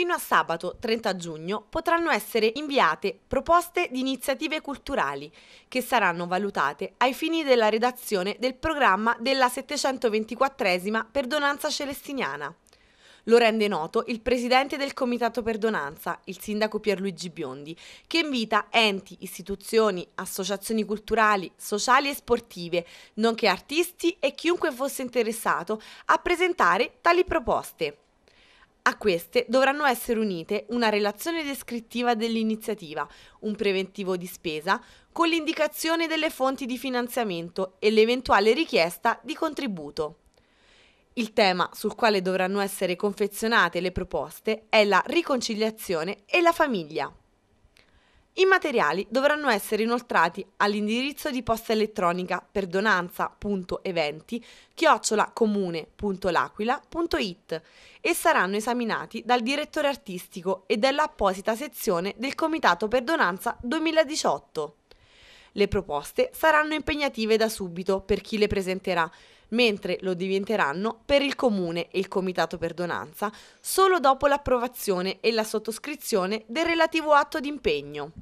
Fino a sabato 30 giugno potranno essere inviate proposte di iniziative culturali che saranno valutate ai fini della redazione del programma della 724esima Perdonanza Celestiniana. Lo rende noto il presidente del Comitato Perdonanza, il sindaco Pierluigi Biondi, che invita enti, istituzioni, associazioni culturali, sociali e sportive, nonché artisti e chiunque fosse interessato a presentare tali proposte. A queste dovranno essere unite una relazione descrittiva dell'iniziativa, un preventivo di spesa, con l'indicazione delle fonti di finanziamento e l'eventuale richiesta di contributo. Il tema sul quale dovranno essere confezionate le proposte è la riconciliazione e la famiglia. I materiali dovranno essere inoltrati all'indirizzo di posta elettronica perdonanza.eventi chiocciolacomune.laquila.it e saranno esaminati dal direttore artistico e dall'apposita sezione del Comitato Perdonanza 2018. Le proposte saranno impegnative da subito per chi le presenterà, mentre lo diventeranno per il Comune e il Comitato Perdonanza solo dopo l'approvazione e la sottoscrizione del relativo atto d'impegno.